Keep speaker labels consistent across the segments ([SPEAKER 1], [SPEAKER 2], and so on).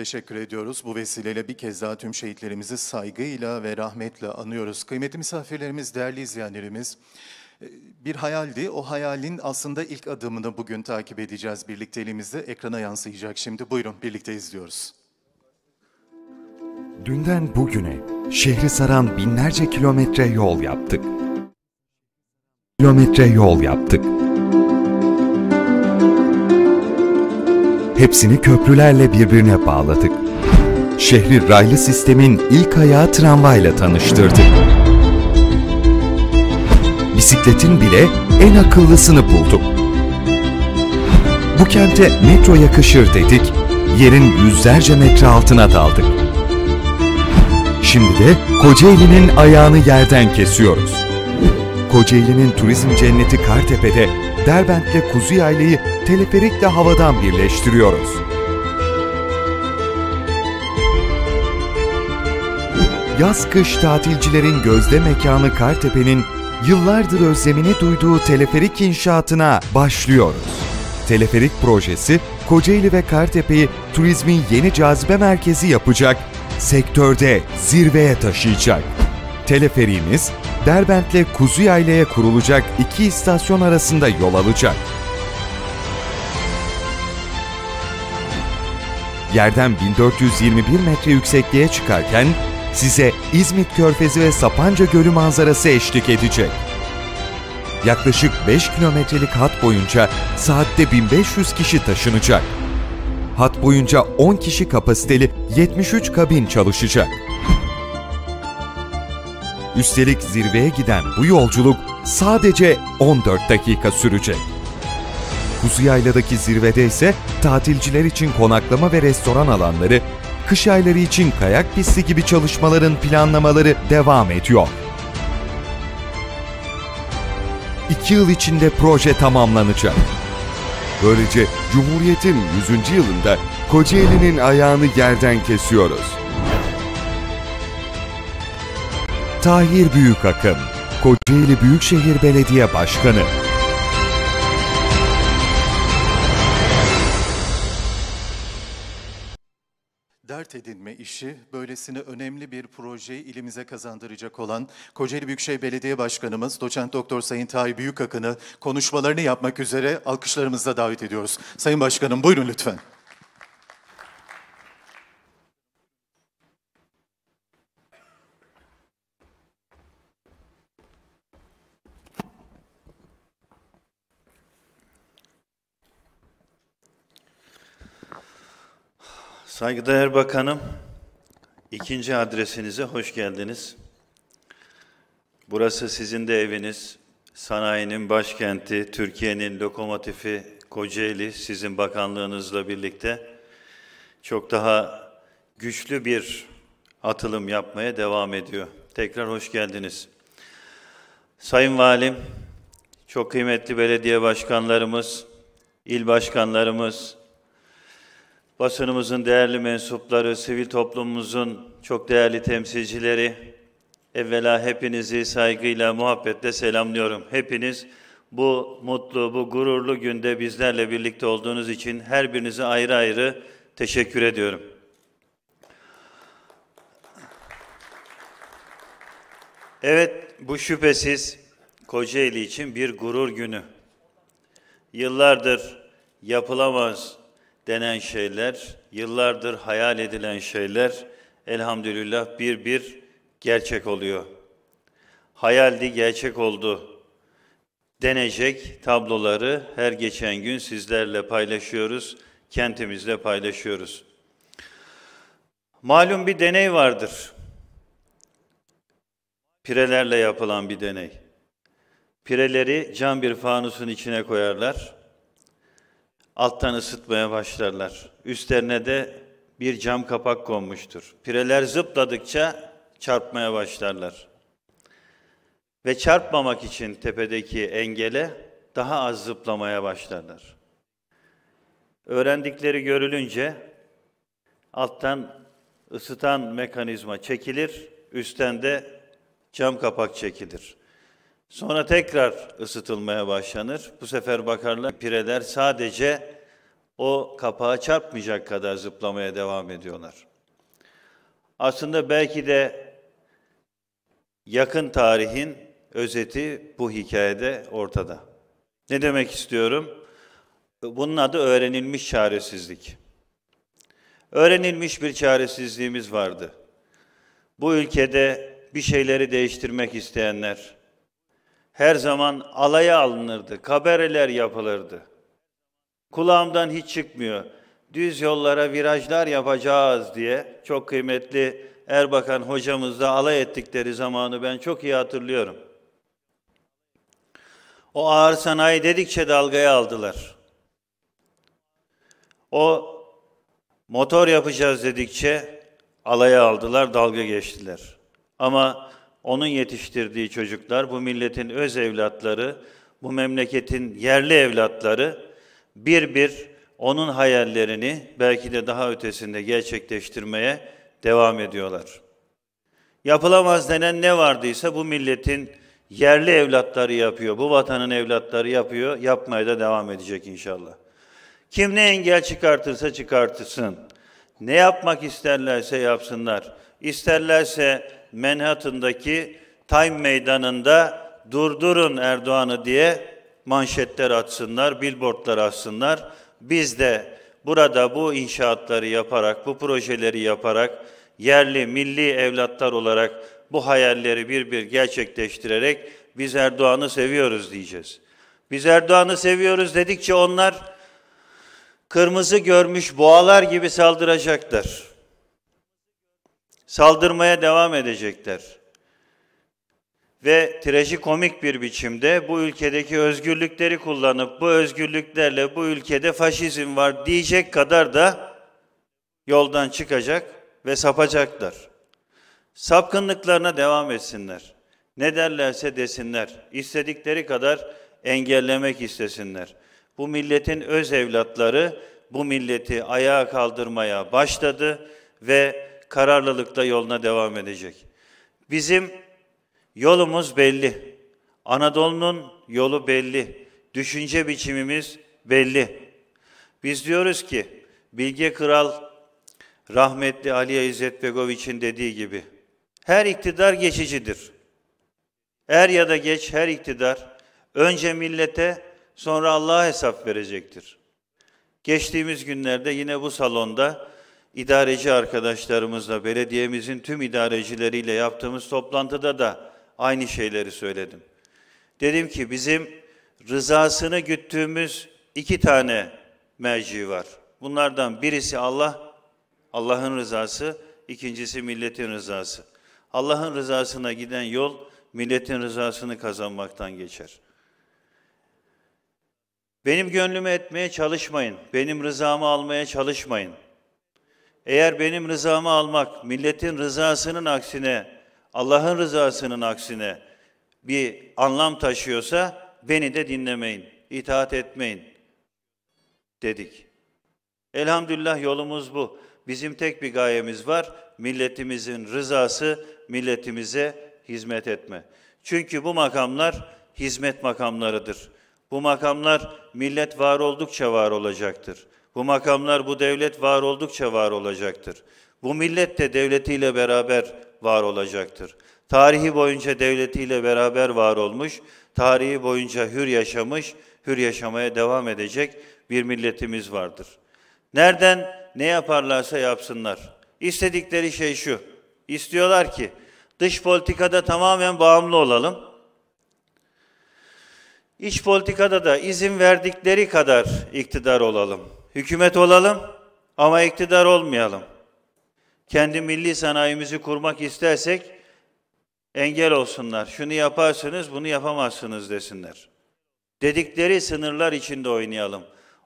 [SPEAKER 1] Teşekkür ediyoruz. Bu vesileyle bir kez daha tüm şehitlerimizi saygıyla ve rahmetle anıyoruz. Kıymetli misafirlerimiz, değerli izleyenlerimiz, e, bir hayaldi. O hayalin aslında ilk adımını bugün takip edeceğiz Birlikte birlikteliğimizde. Ekrana yansıyacak şimdi. Buyurun birlikte izliyoruz.
[SPEAKER 2] Dünden bugüne şehri saran binlerce kilometre yol yaptık. Kilometre yol yaptık. hepsini köprülerle birbirine bağladık. Şehri raylı sistemin ilk ayağı tramvayla tanıştırdık. Bisikletin bile en akıllısını bulduk. Bu kente metro yakışır dedik, yerin yüzlerce metre altına daldık. Şimdi de Kocaeli'nin ayağını yerden kesiyoruz. Kocaeli'nin turizm cenneti Kartepe'de Derbent'le Kuzu Yaylayı teleferikle havadan birleştiriyoruz. Yaz-kış tatilcilerin gözde mekanı Kartepe'nin yıllardır özlemini duyduğu teleferik inşaatına başlıyoruz. Teleferik projesi Kocaeli ve Kartepe'yi turizmin yeni cazibe merkezi yapacak, sektörde zirveye taşıyacak. Teleferiğimiz Derbent'le Kuzu Yayla'ya kurulacak iki istasyon arasında yol alacak. Yerden 1421 metre yüksekliğe çıkarken size İzmit Körfezi ve Sapanca Gölü manzarası eşlik edecek. Yaklaşık 5 kilometrelik hat boyunca saatte 1500 kişi taşınacak. Hat boyunca 10 kişi kapasiteli 73 kabin çalışacak. Üstelik zirveye giden bu yolculuk sadece 14 dakika sürecek. Kuzu Yayladaki zirvede ise tatilciler için konaklama ve restoran alanları, kış ayları için kayak pisti gibi çalışmaların planlamaları devam ediyor. İki yıl içinde proje tamamlanacak. Böylece Cumhuriyet'in 100. yılında Kocaeli'nin ayağını yerden kesiyoruz. Tahir Büyükakın, Kocaeli Büyükşehir Belediye Başkanı.
[SPEAKER 1] Dert edinme işi böylesine önemli bir projeyi ilimize kazandıracak olan Kocaeli Büyükşehir Belediye Başkanımız Doçent Doktor Sayın Tahir Büyükakın'ı konuşmalarını yapmak üzere alkışlarımızla davet ediyoruz. Sayın Başkanım buyurun lütfen.
[SPEAKER 3] Saygıdeğer Bakanım, ikinci adresinize hoş geldiniz. Burası sizin de eviniz, sanayinin başkenti, Türkiye'nin lokomotifi Kocaeli sizin bakanlığınızla birlikte çok daha güçlü bir atılım yapmaya devam ediyor. Tekrar hoş geldiniz. Sayın Valim, çok kıymetli belediye başkanlarımız, il başkanlarımız, basınımızın değerli mensupları, sivil toplumumuzun çok değerli temsilcileri, evvela hepinizi saygıyla, muhabbetle selamlıyorum. Hepiniz bu mutlu, bu gururlu günde bizlerle birlikte olduğunuz için her birinize ayrı ayrı teşekkür ediyorum. Evet, bu şüphesiz Kocaeli için bir gurur günü. Yıllardır yapılamaz, denen şeyler, yıllardır hayal edilen şeyler elhamdülillah bir bir gerçek oluyor. Hayaldi gerçek oldu denecek tabloları her geçen gün sizlerle paylaşıyoruz, kentimizle paylaşıyoruz. Malum bir deney vardır. Pirelerle yapılan bir deney. Pireleri cam bir fanusun içine koyarlar alttan ısıtmaya başlarlar. Üstlerine de bir cam kapak konmuştur. Pireler zıpladıkça çarpmaya başlarlar. Ve çarpmamak için tepedeki engele daha az zıplamaya başlarlar. Öğrendikleri görülünce alttan ısıtan mekanizma çekilir, üstten de cam kapak çekilir. Sonra tekrar ısıtılmaya başlanır. Bu sefer bakarlar pireler sadece o kapağa çarpmayacak kadar zıplamaya devam ediyorlar. Aslında belki de yakın tarihin özeti bu hikayede ortada. Ne demek istiyorum? Bunun adı öğrenilmiş çaresizlik. Öğrenilmiş bir çaresizliğimiz vardı. Bu ülkede bir şeyleri değiştirmek isteyenler, her zaman alaya alınırdı, kabereler yapılırdı. Kulağımdan hiç çıkmıyor. Düz yollara virajlar yapacağız diye çok kıymetli Erbakan hocamızla alay ettikleri zamanı ben çok iyi hatırlıyorum. O ağır sanayi dedikçe dalgaya aldılar. O motor yapacağız dedikçe alaya aldılar, dalga geçtiler. Ama onun yetiştirdiği çocuklar, bu milletin öz evlatları, bu memleketin yerli evlatları bir bir onun hayallerini belki de daha ötesinde gerçekleştirmeye devam ediyorlar. Yapılamaz denen ne vardıysa bu milletin yerli evlatları yapıyor, bu vatanın evlatları yapıyor, yapmaya da devam edecek inşallah. Kim ne engel çıkartırsa çıkartırsın, ne yapmak isterlerse yapsınlar, isterlerse Manhattan'daki Time meydanında durdurun Erdoğan'ı diye manşetler atsınlar, billboardlar atsınlar. Biz de burada bu inşaatları yaparak, bu projeleri yaparak yerli, milli evlatlar olarak bu hayalleri bir bir gerçekleştirerek biz Erdoğan'ı seviyoruz diyeceğiz. Biz Erdoğan'ı seviyoruz dedikçe onlar kırmızı görmüş boğalar gibi saldıracaklar saldırmaya devam edecekler. Ve trajikomik bir biçimde bu ülkedeki özgürlükleri kullanıp bu özgürlüklerle bu ülkede faşizm var diyecek kadar da yoldan çıkacak ve sapacaklar. Sapkınlıklarına devam etsinler. Ne derlerse desinler. İstedikleri kadar engellemek istesinler. Bu milletin öz evlatları bu milleti ayağa kaldırmaya başladı ve kararlılıkla yoluna devam edecek. Bizim yolumuz belli. Anadolu'nun yolu belli. Düşünce biçimimiz belli. Biz diyoruz ki Bilge Kral rahmetli Aliye İzzet Begoviç'in dediği gibi her iktidar geçicidir. Er ya da geç her iktidar önce millete sonra Allah'a hesap verecektir. Geçtiğimiz günlerde yine bu salonda idareci arkadaşlarımızla, belediyemizin tüm idarecileriyle yaptığımız toplantıda da aynı şeyleri söyledim. Dedim ki bizim rızasını güttüğümüz iki tane merci var. Bunlardan birisi Allah, Allah'ın rızası, ikincisi milletin rızası. Allah'ın rızasına giden yol milletin rızasını kazanmaktan geçer. Benim gönlümü etmeye çalışmayın. Benim rızamı almaya çalışmayın. Eğer benim rızamı almak, milletin rızasının aksine, Allah'ın rızasının aksine bir anlam taşıyorsa beni de dinlemeyin, itaat etmeyin dedik. Elhamdülillah yolumuz bu. Bizim tek bir gayemiz var. Milletimizin rızası, milletimize hizmet etme. Çünkü bu makamlar hizmet makamlarıdır. Bu makamlar millet var oldukça var olacaktır. Bu makamlar bu devlet var oldukça var olacaktır. Bu millet de devletiyle beraber var olacaktır. Tarihi boyunca devletiyle beraber var olmuş, tarihi boyunca hür yaşamış, hür yaşamaya devam edecek bir milletimiz vardır. Nereden ne yaparlarsa yapsınlar. İstedikleri şey şu. İstiyorlar ki dış politikada tamamen bağımlı olalım. İç politikada da izin verdikleri kadar iktidar olalım. Hükümet olalım ama iktidar olmayalım. Kendi milli sanayimizi kurmak istersek engel olsunlar. Şunu yaparsınız, bunu yapamazsınız desinler. Dedikleri sınırlar içinde oynayalım.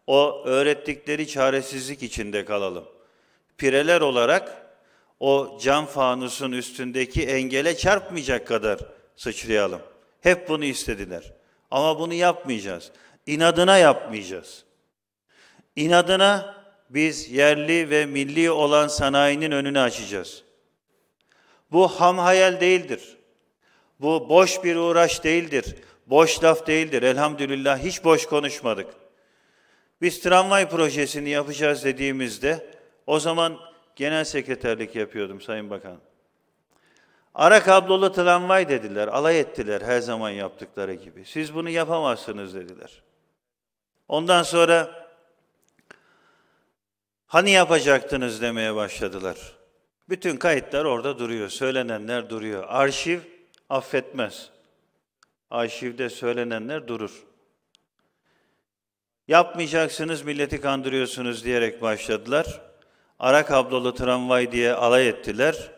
[SPEAKER 3] O öğrettikleri çaresizlik içinde kalalım. Pireler olarak o cam fanusun üstündeki engele çarpmayacak kadar sıçrayalım. Hep bunu istediler. Ama bunu yapmayacağız. İnadına yapmayacağız. İnadına biz yerli ve milli olan sanayinin önünü açacağız. Bu ham hayal değildir. Bu boş bir uğraş değildir. Boş laf değildir. Elhamdülillah hiç boş konuşmadık. Biz tramvay projesini yapacağız dediğimizde o zaman genel sekreterlik yapıyordum Sayın Bakan. Ara kablolu tramvay dediler, alay ettiler her zaman yaptıkları gibi. Siz bunu yapamazsınız dediler. Ondan sonra Hani yapacaktınız demeye başladılar. Bütün kayıtlar orada duruyor, söylenenler duruyor. Arşiv affetmez. Arşivde söylenenler durur. Yapmayacaksınız, milleti kandırıyorsunuz diyerek başladılar. Ara kablolu tramvay diye alay ettiler.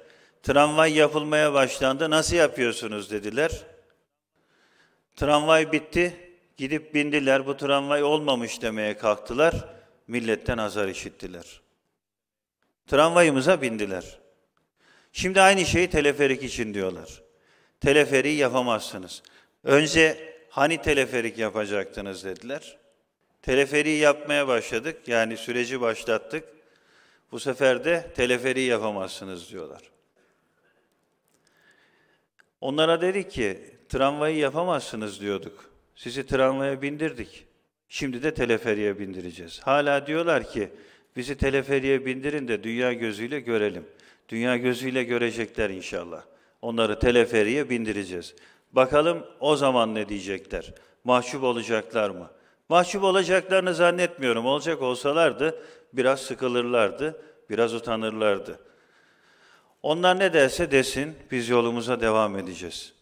[SPEAKER 3] Tramvay yapılmaya başlandı. Nasıl yapıyorsunuz dediler. Tramvay bitti. Gidip bindiler. Bu tramvay olmamış demeye kalktılar milletten azar işittiler. Tramvayımıza bindiler. Şimdi aynı şeyi teleferik için diyorlar. Teleferi yapamazsınız. Önce hani teleferik yapacaktınız dediler. Teleferi yapmaya başladık. Yani süreci başlattık. Bu sefer de teleferi yapamazsınız diyorlar. Onlara dedik ki tramvayı yapamazsınız diyorduk. Sizi tramvaya bindirdik. Şimdi de teleferiye bindireceğiz. Hala diyorlar ki bizi teleferiye bindirin de dünya gözüyle görelim. Dünya gözüyle görecekler inşallah. Onları teleferiye bindireceğiz. Bakalım o zaman ne diyecekler? Mahcup olacaklar mı? Mahcup olacaklarını zannetmiyorum. Olacak olsalardı biraz sıkılırlardı, biraz utanırlardı. Onlar ne derse desin biz yolumuza devam edeceğiz.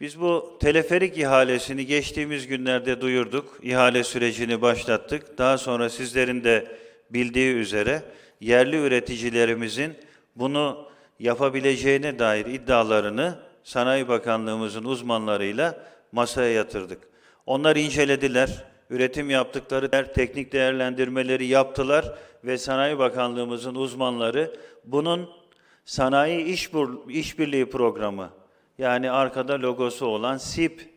[SPEAKER 3] Biz bu teleferik ihalesini geçtiğimiz günlerde duyurduk. İhale sürecini başlattık. Daha sonra sizlerin de bildiği üzere yerli üreticilerimizin bunu yapabileceğine dair iddialarını Sanayi Bakanlığımızın uzmanlarıyla masaya yatırdık. Onlar incelediler, üretim yaptıkları teknik değerlendirmeleri yaptılar ve Sanayi Bakanlığımızın uzmanları bunun sanayi işbirliği programı yani arkada logosu olan SİP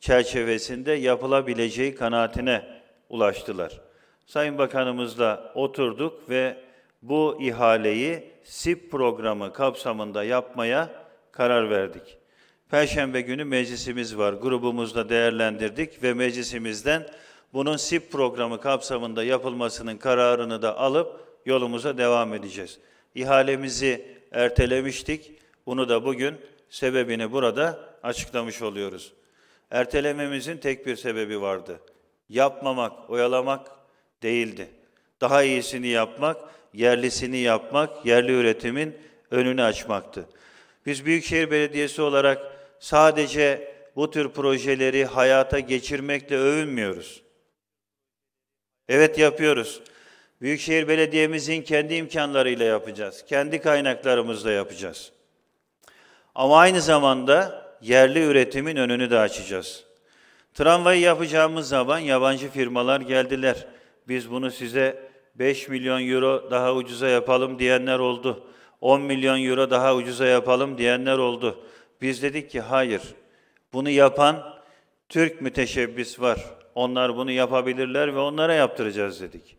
[SPEAKER 3] çerçevesinde yapılabileceği kanaatine ulaştılar. Sayın Bakanımızla oturduk ve bu ihaleyi SİP programı kapsamında yapmaya karar verdik. Perşembe günü meclisimiz var. Grubumuzla değerlendirdik ve meclisimizden bunun SİP programı kapsamında yapılmasının kararını da alıp yolumuza devam edeceğiz. İhalemizi ertelemiştik. Bunu da bugün sebebini burada açıklamış oluyoruz. Ertelememizin tek bir sebebi vardı. Yapmamak, oyalamak değildi. Daha iyisini yapmak, yerlisini yapmak, yerli üretimin önünü açmaktı. Biz Büyükşehir Belediyesi olarak sadece bu tür projeleri hayata geçirmekle övünmüyoruz. Evet yapıyoruz. Büyükşehir Belediye'mizin kendi imkanlarıyla yapacağız. Kendi kaynaklarımızla yapacağız. Ama aynı zamanda yerli üretimin önünü de açacağız. Tramvayı yapacağımız zaman yabancı firmalar geldiler. Biz bunu size 5 milyon euro daha ucuza yapalım diyenler oldu. 10 milyon euro daha ucuza yapalım diyenler oldu. Biz dedik ki hayır. Bunu yapan Türk müteşebbis var. Onlar bunu yapabilirler ve onlara yaptıracağız dedik.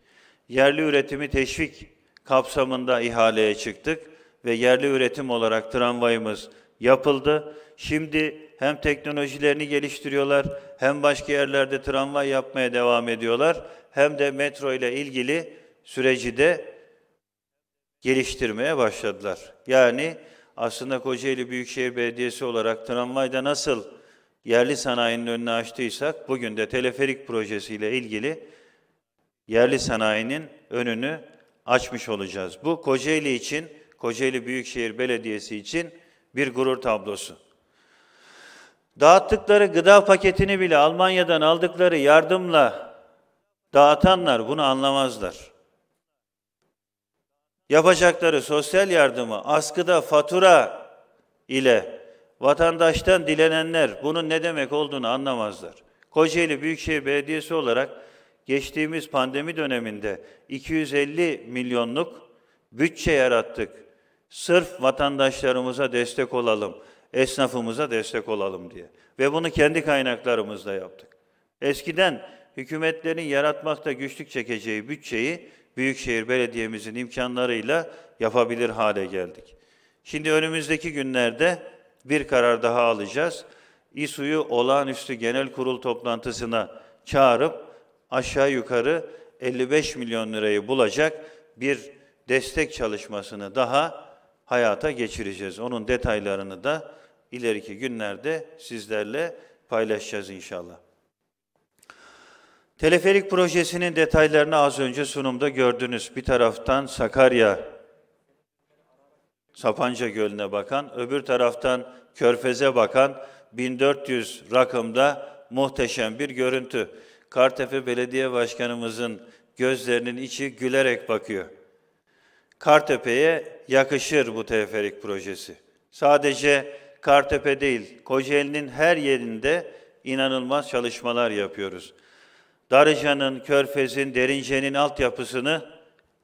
[SPEAKER 3] Yerli üretimi teşvik kapsamında ihaleye çıktık ve yerli üretim olarak tramvayımız yapıldı. Şimdi hem teknolojilerini geliştiriyorlar, hem başka yerlerde tramvay yapmaya devam ediyorlar, hem de metro ile ilgili süreci de geliştirmeye başladılar. Yani aslında Kocaeli Büyükşehir Belediyesi olarak tramvayda nasıl yerli sanayinin önünü açtıysak, bugün de teleferik projesiyle ilgili yerli sanayinin önünü açmış olacağız. Bu Kocaeli için, Kocaeli Büyükşehir Belediyesi için bir gurur tablosu. Dağıttıkları gıda paketini bile Almanya'dan aldıkları yardımla dağıtanlar bunu anlamazlar. Yapacakları sosyal yardımı askıda fatura ile vatandaştan dilenenler bunun ne demek olduğunu anlamazlar. Kocaeli Büyükşehir Belediyesi olarak geçtiğimiz pandemi döneminde 250 milyonluk bütçe yarattık Sırf vatandaşlarımıza destek olalım, esnafımıza destek olalım diye. Ve bunu kendi kaynaklarımızla yaptık. Eskiden hükümetlerin yaratmakta güçlük çekeceği bütçeyi Büyükşehir Belediye'mizin imkanlarıyla yapabilir hale geldik. Şimdi önümüzdeki günlerde bir karar daha alacağız. İSU'yu olağanüstü genel kurul toplantısına çağırıp aşağı yukarı 55 milyon lirayı bulacak bir destek çalışmasını daha hayata geçireceğiz. Onun detaylarını da ileriki günlerde sizlerle paylaşacağız inşallah. Teleferik projesinin detaylarını az önce sunumda gördünüz. Bir taraftan Sakarya Sapanca Gölü'ne bakan, öbür taraftan Körfez'e bakan 1400 rakımda muhteşem bir görüntü. Kartepe Belediye Başkanımızın gözlerinin içi gülerek bakıyor. Kartepe'ye yakışır bu teferik projesi. Sadece Kartepe değil, Kocaeli'nin her yerinde inanılmaz çalışmalar yapıyoruz. Darıca'nın, Körfez'in, Derince'nin altyapısını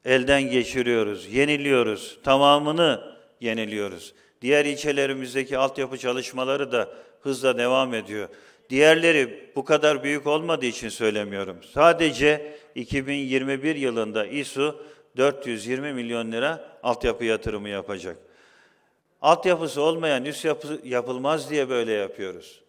[SPEAKER 3] elden geçiriyoruz, yeniliyoruz, tamamını yeniliyoruz. Diğer ilçelerimizdeki altyapı çalışmaları da hızla devam ediyor. Diğerleri bu kadar büyük olmadığı için söylemiyorum. Sadece 2021 yılında İSU 420 milyon lira altyapı yatırımı yapacak. Altyapısı olmayan üst yapı, yapılmaz diye böyle yapıyoruz.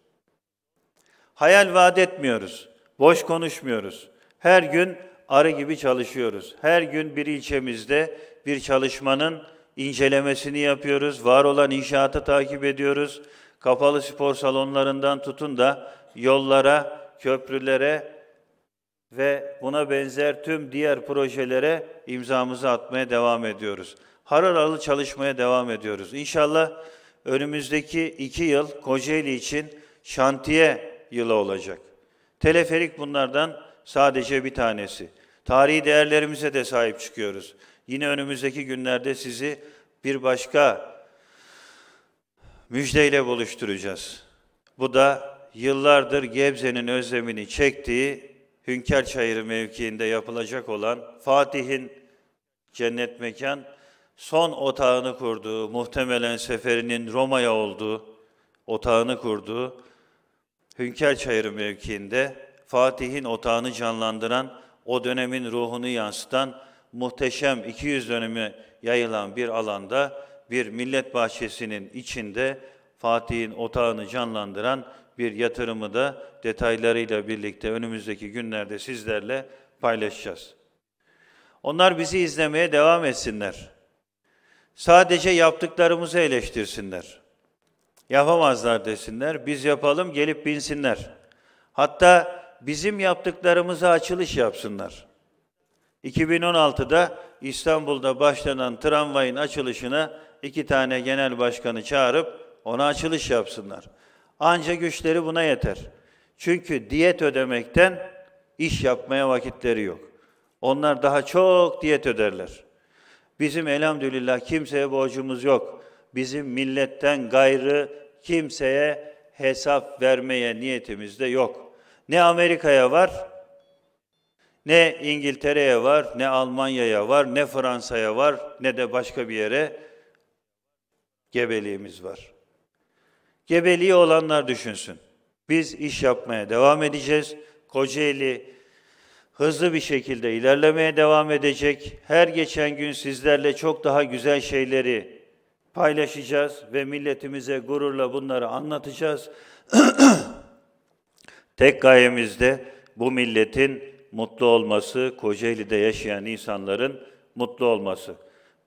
[SPEAKER 3] Hayal vaat etmiyoruz. Boş konuşmuyoruz. Her gün arı gibi çalışıyoruz. Her gün bir ilçemizde bir çalışmanın incelemesini yapıyoruz. Var olan inşaatı takip ediyoruz. Kapalı spor salonlarından tutun da yollara, köprülere, ve buna benzer tüm diğer projelere imzamızı atmaya devam ediyoruz. Hararalı çalışmaya devam ediyoruz. İnşallah önümüzdeki iki yıl Kocaeli için şantiye yılı olacak. Teleferik bunlardan sadece bir tanesi. Tarihi değerlerimize de sahip çıkıyoruz. Yine önümüzdeki günlerde sizi bir başka müjdeyle buluşturacağız. Bu da yıllardır Gebze'nin özlemini çektiği Hünkârçayırı mevkiinde yapılacak olan Fatih'in cennet mekan son otağını kurduğu, muhtemelen seferinin Roma'ya olduğu otağını kurduğu Hünkârçayırı mevkiinde Fatih'in otağını canlandıran, o dönemin ruhunu yansıtan muhteşem 200 dönemi yayılan bir alanda bir millet bahçesinin içinde Fatih'in otağını canlandıran bir yatırımı da detaylarıyla birlikte önümüzdeki günlerde sizlerle paylaşacağız. Onlar bizi izlemeye devam etsinler. Sadece yaptıklarımızı eleştirsinler. Yapamazlar desinler, biz yapalım gelip binsinler. Hatta bizim yaptıklarımıza açılış yapsınlar. 2016'da İstanbul'da başlanan tramvayın açılışına iki tane genel başkanı çağırıp ona açılış yapsınlar. Anca güçleri buna yeter. Çünkü diyet ödemekten iş yapmaya vakitleri yok. Onlar daha çok diyet öderler. Bizim elhamdülillah kimseye borcumuz yok. Bizim milletten gayrı kimseye hesap vermeye niyetimiz de yok. Ne Amerika'ya var, ne İngiltere'ye var, ne Almanya'ya var, ne Fransa'ya var, ne de başka bir yere gebeliğimiz var. Gebeli olanlar düşünsün. Biz iş yapmaya devam edeceğiz. Kocaeli hızlı bir şekilde ilerlemeye devam edecek. Her geçen gün sizlerle çok daha güzel şeyleri paylaşacağız ve milletimize gururla bunları anlatacağız. Tek gayemiz de bu milletin mutlu olması, Kocaeli'de yaşayan insanların mutlu olması.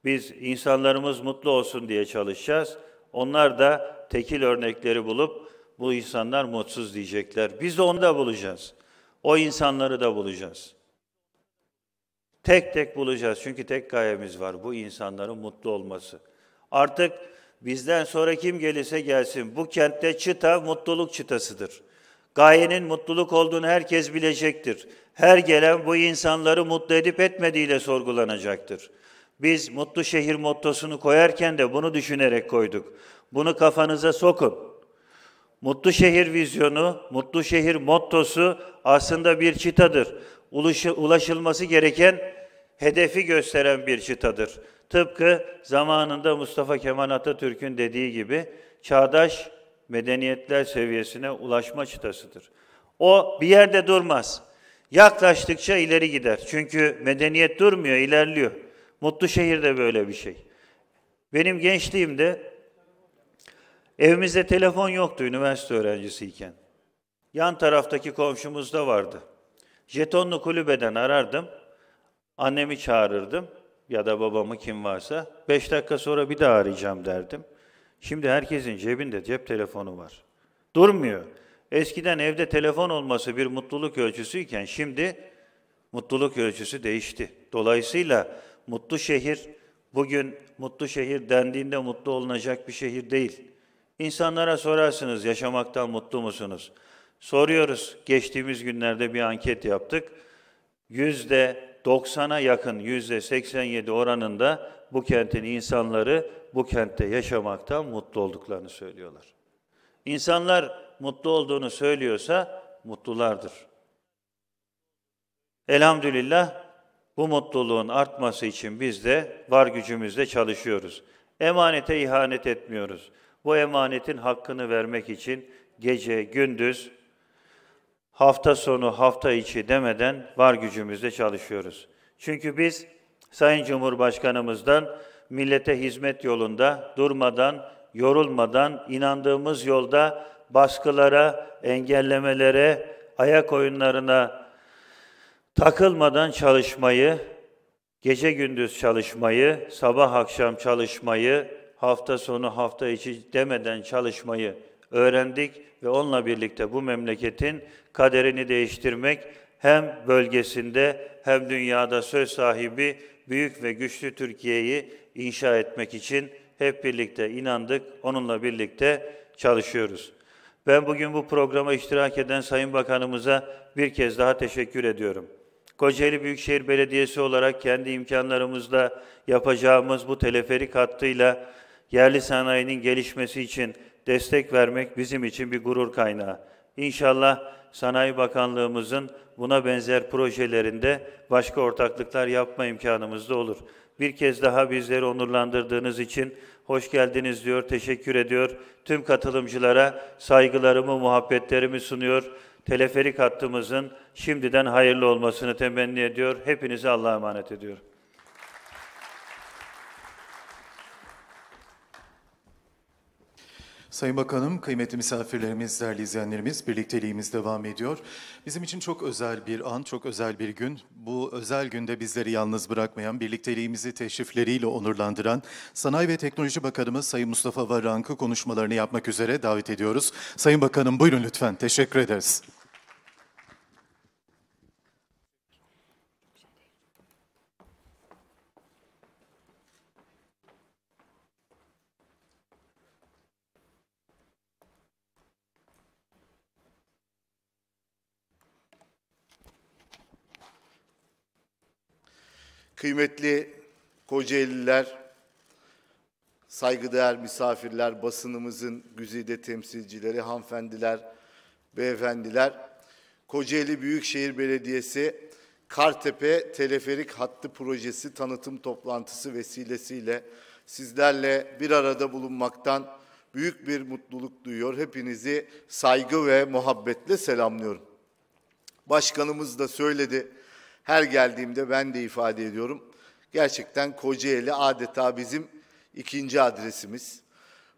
[SPEAKER 3] Biz insanlarımız mutlu olsun diye çalışacağız. Onlar da tekil örnekleri bulup bu insanlar mutsuz diyecekler. Biz de onu da bulacağız. O insanları da bulacağız. Tek tek bulacağız. Çünkü tek gayemiz var. Bu insanların mutlu olması. Artık bizden sonra kim gelirse gelsin. Bu kentte çıta mutluluk çıtasıdır. Gayenin mutluluk olduğunu herkes bilecektir. Her gelen bu insanları mutlu edip etmediğiyle sorgulanacaktır. Biz mutlu şehir mottosunu koyarken de bunu düşünerek koyduk. Bunu kafanıza sokun. Mutlu şehir vizyonu, mutlu şehir mottosu aslında bir çıtadır. ulaşılması gereken hedefi gösteren bir çıtadır. Tıpkı zamanında Mustafa Kemal Atatürk'ün dediği gibi çağdaş medeniyetler seviyesine ulaşma çıtasıdır. O bir yerde durmaz. Yaklaştıkça ileri gider. Çünkü medeniyet durmuyor, ilerliyor. Mutlu şehirde böyle bir şey. Benim gençliğimde evimizde telefon yoktu üniversite öğrencisiyken. Yan taraftaki komşumuzda vardı. Jetonlu kulübeden arardım. Annemi çağırırdım ya da babamı kim varsa. Beş dakika sonra bir daha arayacağım derdim. Şimdi herkesin cebinde cep telefonu var. Durmuyor. Eskiden evde telefon olması bir mutluluk ölçüsüyken şimdi mutluluk ölçüsü değişti. Dolayısıyla mutlu şehir bugün mutlu şehir dendiğinde mutlu olunacak bir şehir değil. İnsanlara sorarsınız yaşamaktan mutlu musunuz? Soruyoruz. Geçtiğimiz günlerde bir anket yaptık. Yüzde 90'a yakın, yüzde 87 oranında bu kentin insanları bu kentte yaşamaktan mutlu olduklarını söylüyorlar. İnsanlar mutlu olduğunu söylüyorsa mutlulardır. Elhamdülillah bu mutluluğun artması için biz de var gücümüzle çalışıyoruz. Emanete ihanet etmiyoruz. Bu emanetin hakkını vermek için gece, gündüz, hafta sonu, hafta içi demeden var gücümüzle çalışıyoruz. Çünkü biz Sayın Cumhurbaşkanımızdan millete hizmet yolunda durmadan, yorulmadan, inandığımız yolda baskılara, engellemelere, ayak oyunlarına takılmadan çalışmayı, gece gündüz çalışmayı, sabah akşam çalışmayı, hafta sonu hafta içi demeden çalışmayı öğrendik ve onunla birlikte bu memleketin kaderini değiştirmek hem bölgesinde hem dünyada söz sahibi büyük ve güçlü Türkiye'yi inşa etmek için hep birlikte inandık, onunla birlikte çalışıyoruz. Ben bugün bu programa iştirak eden Sayın Bakanımıza bir kez daha teşekkür ediyorum. Kocaeli Büyükşehir Belediyesi olarak kendi imkanlarımızla yapacağımız bu teleferik hattıyla yerli sanayinin gelişmesi için destek vermek bizim için bir gurur kaynağı. İnşallah Sanayi Bakanlığımızın buna benzer projelerinde başka ortaklıklar yapma imkanımız da olur. Bir kez daha bizleri onurlandırdığınız için hoş geldiniz diyor, teşekkür ediyor. Tüm katılımcılara saygılarımı, muhabbetlerimi sunuyor teleferik hattımızın şimdiden hayırlı olmasını temenni ediyor. Hepinizi Allah'a emanet ediyorum.
[SPEAKER 1] Sayın Bakanım, kıymetli misafirlerimiz, değerli izleyenlerimiz, birlikteliğimiz devam ediyor. Bizim için çok özel bir an, çok özel bir gün. Bu özel günde bizleri yalnız bırakmayan, birlikteliğimizi teşrifleriyle onurlandıran Sanayi ve Teknoloji Bakanımız Sayın Mustafa Varank'ı konuşmalarını yapmak üzere davet ediyoruz. Sayın Bakanım buyurun lütfen, teşekkür ederiz.
[SPEAKER 4] Kıymetli Kocaeliler, saygıdeğer misafirler, basınımızın güzide temsilcileri, hanımefendiler, beyefendiler, Kocaeli Büyükşehir Belediyesi Kartepe Teleferik Hattı Projesi tanıtım toplantısı vesilesiyle sizlerle bir arada bulunmaktan büyük bir mutluluk duyuyor. Hepinizi saygı ve muhabbetle selamlıyorum. Başkanımız da söyledi her geldiğimde ben de ifade ediyorum. Gerçekten Kocaeli adeta bizim ikinci adresimiz.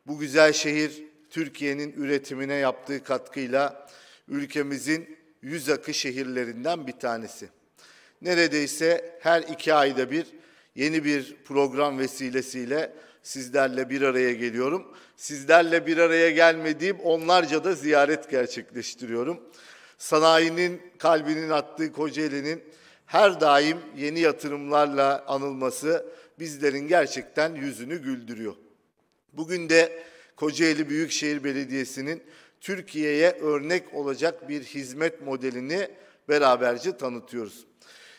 [SPEAKER 4] Bu güzel şehir Türkiye'nin üretimine yaptığı katkıyla ülkemizin yüz akı şehirlerinden bir tanesi. Neredeyse her iki ayda bir yeni bir program vesilesiyle sizlerle bir araya geliyorum. Sizlerle bir araya gelmediğim onlarca da ziyaret gerçekleştiriyorum. Sanayinin kalbinin attığı Kocaeli'nin her daim yeni yatırımlarla anılması bizlerin gerçekten yüzünü güldürüyor. Bugün de Kocaeli Büyükşehir Belediyesi'nin Türkiye'ye örnek olacak bir hizmet modelini beraberce tanıtıyoruz.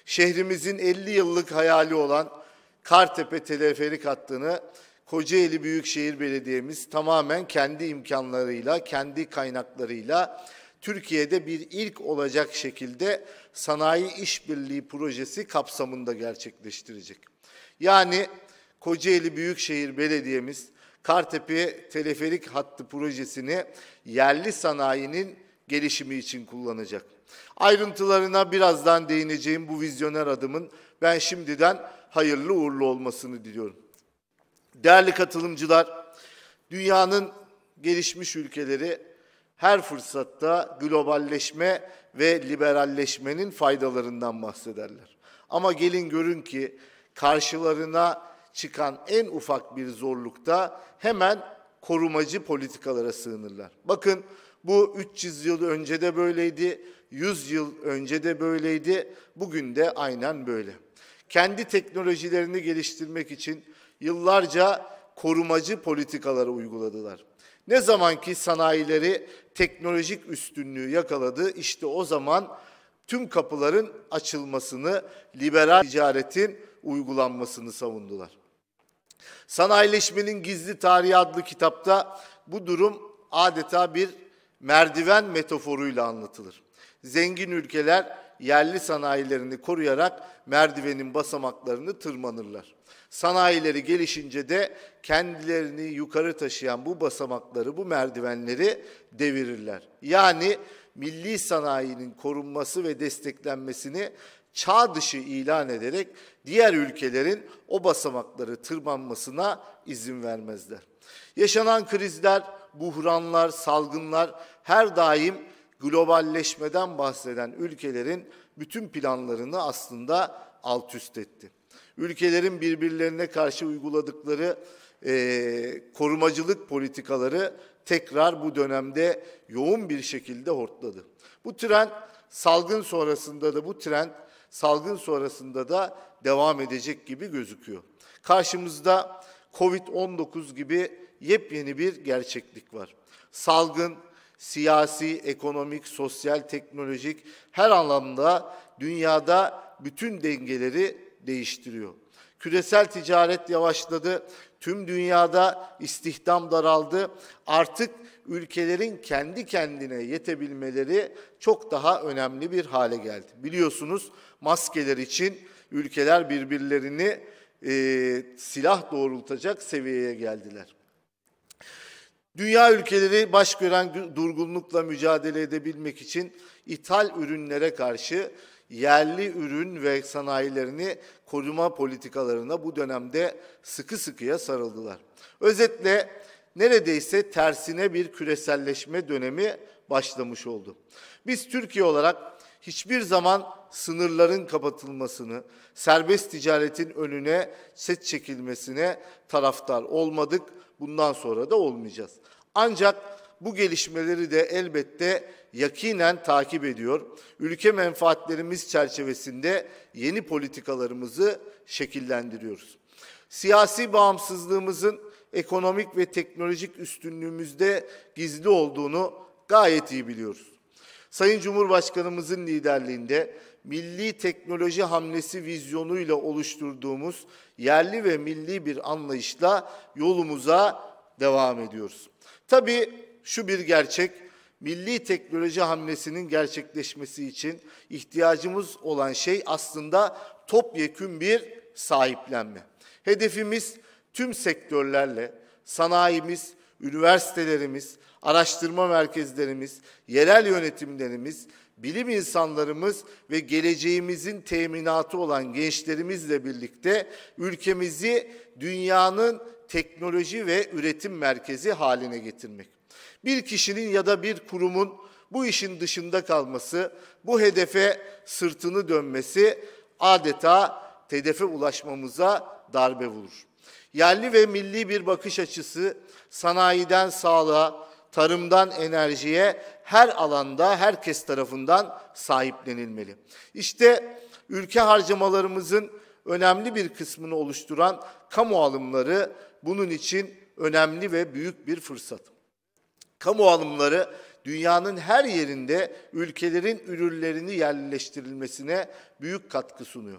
[SPEAKER 4] Şehrimizin 50 yıllık hayali olan Kartepe teleferik hattını Kocaeli Büyükşehir Belediye'miz tamamen kendi imkanlarıyla, kendi kaynaklarıyla Türkiye'de bir ilk olacak şekilde sanayi işbirliği projesi kapsamında gerçekleştirecek. Yani Kocaeli Büyükşehir Belediye'miz Kartepe Teleferik Hattı projesini yerli sanayinin gelişimi için kullanacak. Ayrıntılarına birazdan değineceğim bu vizyoner adımın ben şimdiden hayırlı uğurlu olmasını diliyorum. Değerli katılımcılar, dünyanın gelişmiş ülkeleri her fırsatta globalleşme ve liberalleşmenin faydalarından bahsederler. Ama gelin görün ki karşılarına çıkan en ufak bir zorlukta hemen korumacı politikalara sığınırlar. Bakın bu 300 yıl önce de böyleydi, 100 yıl önce de böyleydi, bugün de aynen böyle. Kendi teknolojilerini geliştirmek için yıllarca korumacı politikaları uyguladılar. Ne zamanki sanayileri teknolojik üstünlüğü yakaladı işte o zaman tüm kapıların açılmasını, liberal ticaretin uygulanmasını savundular. Sanayileşmenin Gizli Tarihi adlı kitapta bu durum adeta bir merdiven metaforuyla anlatılır. Zengin ülkeler yerli sanayilerini koruyarak merdivenin basamaklarını tırmanırlar. Sanayileri gelişince de kendilerini yukarı taşıyan bu basamakları, bu merdivenleri devirirler. Yani milli sanayinin korunması ve desteklenmesini çağ dışı ilan ederek diğer ülkelerin o basamakları tırmanmasına izin vermezler. Yaşanan krizler, buhranlar, salgınlar her daim globalleşmeden bahseden ülkelerin bütün planlarını aslında alt üst etti ülkelerin birbirlerine karşı uyguladıkları e, korumacılık politikaları tekrar bu dönemde yoğun bir şekilde hortladı. Bu trend salgın sonrasında da bu trend salgın sonrasında da devam edecek gibi gözüküyor. Karşımızda Covid-19 gibi yepyeni bir gerçeklik var. Salgın siyasi, ekonomik, sosyal, teknolojik her anlamda dünyada bütün dengeleri değiştiriyor. Küresel ticaret yavaşladı. Tüm dünyada istihdam daraldı. Artık ülkelerin kendi kendine yetebilmeleri çok daha önemli bir hale geldi. Biliyorsunuz maskeler için ülkeler birbirlerini e, silah doğrultacak seviyeye geldiler. Dünya ülkeleri baş gören durgunlukla mücadele edebilmek için ithal ürünlere karşı yerli ürün ve sanayilerini koruma politikalarına bu dönemde sıkı sıkıya sarıldılar. Özetle neredeyse tersine bir küreselleşme dönemi başlamış oldu. Biz Türkiye olarak hiçbir zaman sınırların kapatılmasını, serbest ticaretin önüne set çekilmesine taraftar olmadık. Bundan sonra da olmayacağız. Ancak bu gelişmeleri de elbette yakinen takip ediyor. Ülke menfaatlerimiz çerçevesinde yeni politikalarımızı şekillendiriyoruz. Siyasi bağımsızlığımızın ekonomik ve teknolojik üstünlüğümüzde gizli olduğunu gayet iyi biliyoruz. Sayın Cumhurbaşkanımızın liderliğinde milli teknoloji hamlesi vizyonuyla oluşturduğumuz yerli ve milli bir anlayışla yolumuza devam ediyoruz. Tabii şu bir gerçek, milli teknoloji hamlesinin gerçekleşmesi için ihtiyacımız olan şey aslında topyekün bir sahiplenme. Hedefimiz tüm sektörlerle sanayimiz, üniversitelerimiz, araştırma merkezlerimiz, yerel yönetimlerimiz, bilim insanlarımız ve geleceğimizin teminatı olan gençlerimizle birlikte ülkemizi dünyanın teknoloji ve üretim merkezi haline getirmek bir kişinin ya da bir kurumun bu işin dışında kalması, bu hedefe sırtını dönmesi adeta hedefe ulaşmamıza darbe vurur. Yerli ve milli bir bakış açısı sanayiden sağlığa, tarımdan enerjiye her alanda herkes tarafından sahiplenilmeli. İşte ülke harcamalarımızın önemli bir kısmını oluşturan kamu alımları bunun için önemli ve büyük bir fırsat. Kamu alımları dünyanın her yerinde ülkelerin ürünlerini yerleştirilmesine büyük katkı sunuyor.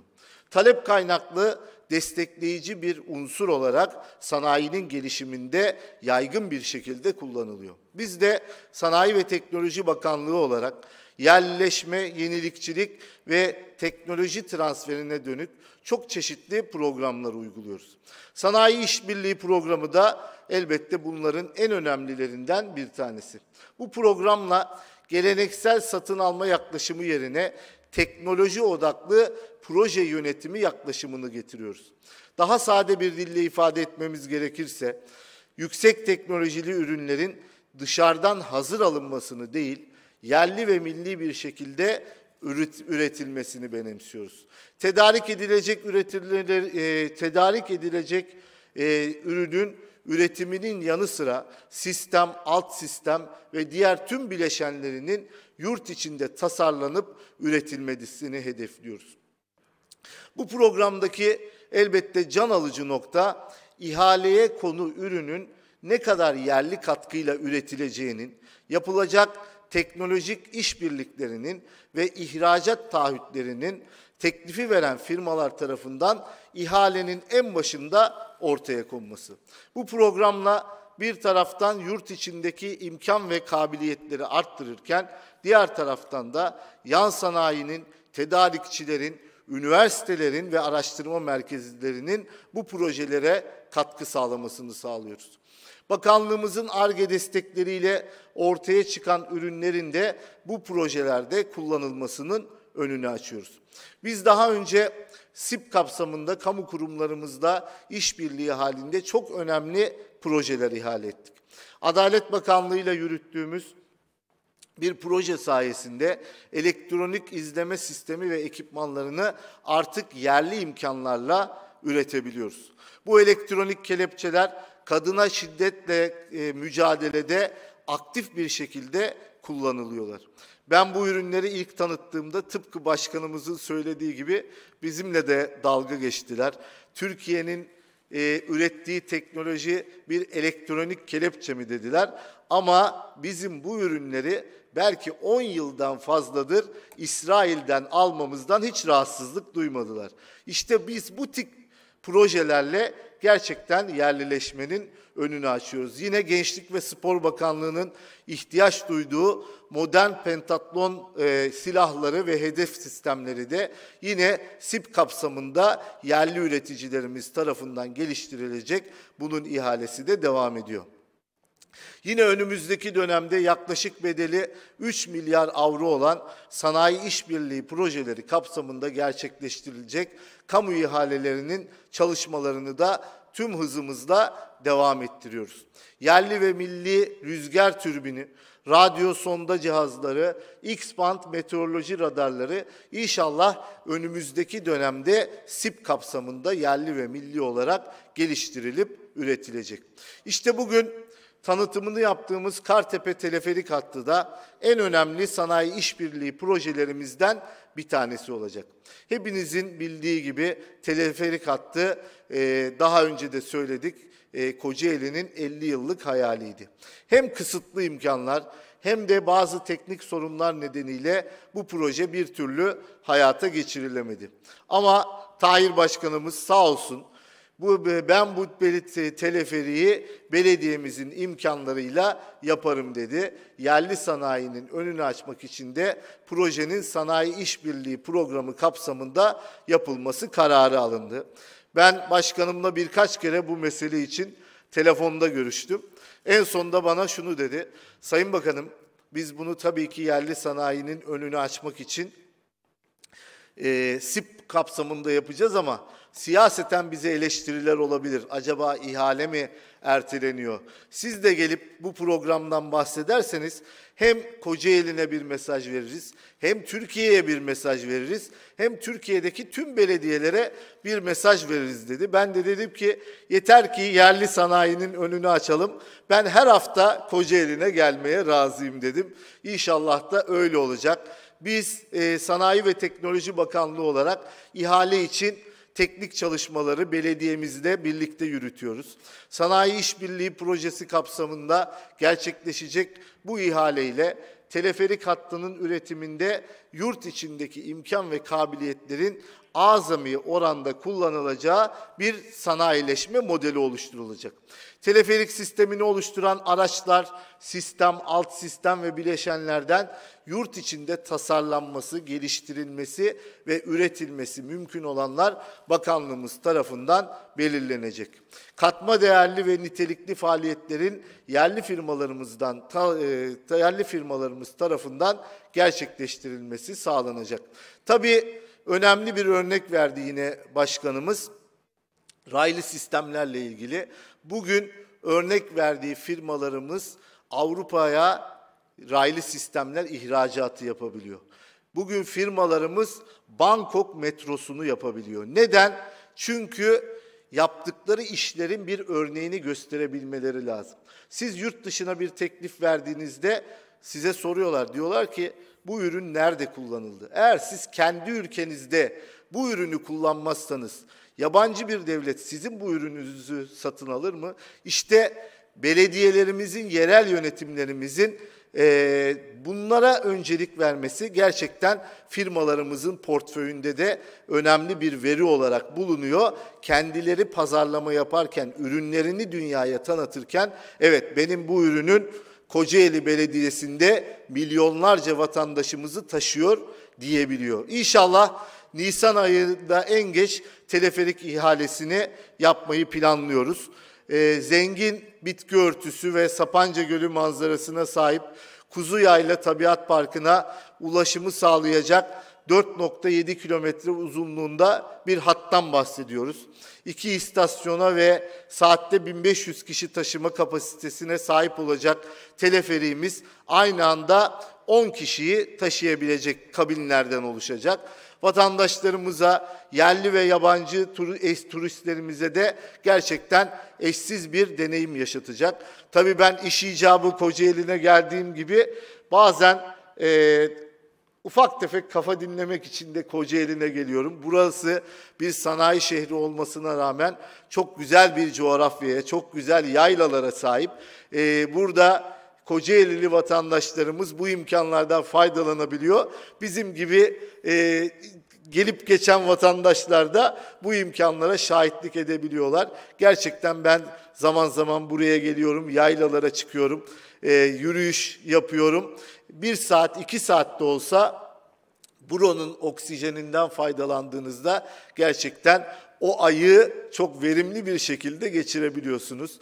[SPEAKER 4] Talep kaynaklı destekleyici bir unsur olarak sanayinin gelişiminde yaygın bir şekilde kullanılıyor. Biz de Sanayi ve Teknoloji Bakanlığı olarak yerleşme, yenilikçilik ve teknoloji transferine dönük çok çeşitli programlar uyguluyoruz. Sanayi İşbirliği Programı da elbette bunların en önemlilerinden bir tanesi. Bu programla geleneksel satın alma yaklaşımı yerine teknoloji odaklı proje yönetimi yaklaşımını getiriyoruz. Daha sade bir dille ifade etmemiz gerekirse yüksek teknolojili ürünlerin dışarıdan hazır alınmasını değil, yerli ve milli bir şekilde üretilmesini benimsiyoruz. Tedarik edilecek üretilir, e, tedarik edilecek e, ürünün üretiminin yanı sıra sistem, alt sistem ve diğer tüm bileşenlerinin yurt içinde tasarlanıp üretilmesini hedefliyoruz. Bu programdaki elbette can alıcı nokta ihaleye konu ürünün ne kadar yerli katkıyla üretileceğinin, yapılacak teknolojik işbirliklerinin ve ihracat taahhütlerinin teklifi veren firmalar tarafından ihalenin en başında ortaya konması. Bu programla bir taraftan yurt içindeki imkan ve kabiliyetleri arttırırken diğer taraftan da yan sanayinin, tedarikçilerin, üniversitelerin ve araştırma merkezlerinin bu projelere katkı sağlamasını sağlıyoruz. Bakanlığımızın ARGE destekleriyle ortaya çıkan ürünlerin de bu projelerde kullanılmasının önünü açıyoruz. Biz daha önce Sip kapsamında kamu kurumlarımızla işbirliği halinde çok önemli projeler ihale ettik. Adalet Bakanlığı ile yürüttüğümüz bir proje sayesinde elektronik izleme sistemi ve ekipmanlarını artık yerli imkanlarla üretebiliyoruz. Bu elektronik kelepçeler kadına şiddetle e, mücadelede aktif bir şekilde kullanılıyorlar. Ben bu ürünleri ilk tanıttığımda tıpkı başkanımızın söylediği gibi bizimle de dalga geçtiler. Türkiye'nin e, ürettiği teknoloji bir elektronik kelepçe mi dediler. Ama bizim bu ürünleri belki 10 yıldan fazladır İsrail'den almamızdan hiç rahatsızlık duymadılar. İşte biz bu tip projelerle gerçekten yerlileşmenin önünü açıyoruz. Yine Gençlik ve Spor Bakanlığı'nın ihtiyaç duyduğu modern pentatlon e, silahları ve hedef sistemleri de yine SIP kapsamında yerli üreticilerimiz tarafından geliştirilecek. Bunun ihalesi de devam ediyor. Yine önümüzdeki dönemde yaklaşık bedeli 3 milyar avro olan sanayi işbirliği projeleri kapsamında gerçekleştirilecek kamu ihalelerinin çalışmalarını da tüm hızımızla devam ettiriyoruz. Yerli ve milli rüzgar türbini, radyo sonda cihazları, X-band meteoroloji radarları inşallah önümüzdeki dönemde SIP kapsamında yerli ve milli olarak geliştirilip üretilecek. İşte bugün tanıtımını yaptığımız Kartepe Teleferik hattı da en önemli sanayi işbirliği projelerimizden bir tanesi olacak. Hepinizin bildiği gibi teleferik hattı e, daha önce de söyledik e, Kocaeli'nin 50 yıllık hayaliydi. Hem kısıtlı imkanlar hem de bazı teknik sorunlar nedeniyle bu proje bir türlü hayata geçirilemedi. Ama Tahir Başkanımız sağ olsun bu ben bu teleferiyi belediyemizin imkanlarıyla yaparım dedi. Yerli sanayinin önünü açmak için de projenin sanayi işbirliği programı kapsamında yapılması kararı alındı. Ben başkanımla birkaç kere bu mesele için telefonda görüştüm. En sonunda bana şunu dedi. Sayın Bakanım biz bunu tabii ki yerli sanayinin önünü açmak için e, SİP kapsamında yapacağız ama Siyaseten bize eleştiriler olabilir. Acaba ihale mi erteleniyor? Siz de gelip bu programdan bahsederseniz hem Kocaeli'ne bir mesaj veririz, hem Türkiye'ye bir mesaj veririz, hem Türkiye'deki tüm belediyelere bir mesaj veririz dedi. Ben de dedim ki yeter ki yerli sanayinin önünü açalım. Ben her hafta Kocaeli'ne gelmeye razıyım dedim. İnşallah da öyle olacak. Biz e, Sanayi ve Teknoloji Bakanlığı olarak ihale için teknik çalışmaları belediyemizle birlikte yürütüyoruz. Sanayi İşbirliği Projesi kapsamında gerçekleşecek bu ihaleyle teleferik hattının üretiminde yurt içindeki imkan ve kabiliyetlerin azami oranda kullanılacağı bir sanayileşme modeli oluşturulacak. Teleferik sistemini oluşturan araçlar, sistem, alt sistem ve bileşenlerden yurt içinde tasarlanması, geliştirilmesi ve üretilmesi mümkün olanlar bakanlığımız tarafından belirlenecek. Katma değerli ve nitelikli faaliyetlerin yerli firmalarımızdan ta, e, yerli firmalarımız tarafından gerçekleştirilmesi sağlanacak. Tabii önemli bir örnek verdi yine başkanımız. Raylı sistemlerle ilgili. Bugün örnek verdiği firmalarımız Avrupa'ya raylı sistemler ihracatı yapabiliyor. Bugün firmalarımız Bangkok metrosunu yapabiliyor. Neden? Çünkü yaptıkları işlerin bir örneğini gösterebilmeleri lazım. Siz yurt dışına bir teklif verdiğinizde size soruyorlar. Diyorlar ki bu ürün nerede kullanıldı? Eğer siz kendi ülkenizde bu ürünü kullanmazsanız yabancı bir devlet sizin bu ürününüzü satın alır mı? İşte belediyelerimizin, yerel yönetimlerimizin e, bunlara öncelik vermesi gerçekten firmalarımızın portföyünde de önemli bir veri olarak bulunuyor. Kendileri pazarlama yaparken, ürünlerini dünyaya tanıtırken evet benim bu ürünün Kocaeli Belediyesi'nde milyonlarca vatandaşımızı taşıyor diyebiliyor. İnşallah Nisan ayında en geç teleferik ihalesini yapmayı planlıyoruz. Ee, zengin bitki örtüsü ve Sapanca Gölü manzarasına sahip Kuzu Yayla Tabiat Parkı'na ulaşımı sağlayacak 4.7 kilometre uzunluğunda bir hattan bahsediyoruz. İki istasyona ve saatte 1500 kişi taşıma kapasitesine sahip olacak teleferiğimiz aynı anda 10 kişiyi taşıyabilecek kabinlerden oluşacak. Vatandaşlarımıza, yerli ve yabancı turistlerimize de gerçekten eşsiz bir deneyim yaşatacak. Tabii ben iş icabı Kocaeli'ne geldiğim gibi bazen e, Ufak tefek kafa dinlemek için de Kocaeli'ne geliyorum. Burası bir sanayi şehri olmasına rağmen çok güzel bir coğrafyaya, çok güzel yaylalara sahip. Ee, burada Kocaeli'li vatandaşlarımız bu imkanlardan faydalanabiliyor. Bizim gibi e, gelip geçen vatandaşlar da bu imkanlara şahitlik edebiliyorlar. Gerçekten ben zaman zaman buraya geliyorum, yaylalara çıkıyorum, e, yürüyüş yapıyorum bir saat, iki saat de olsa buronun oksijeninden faydalandığınızda gerçekten o ayı çok verimli bir şekilde geçirebiliyorsunuz.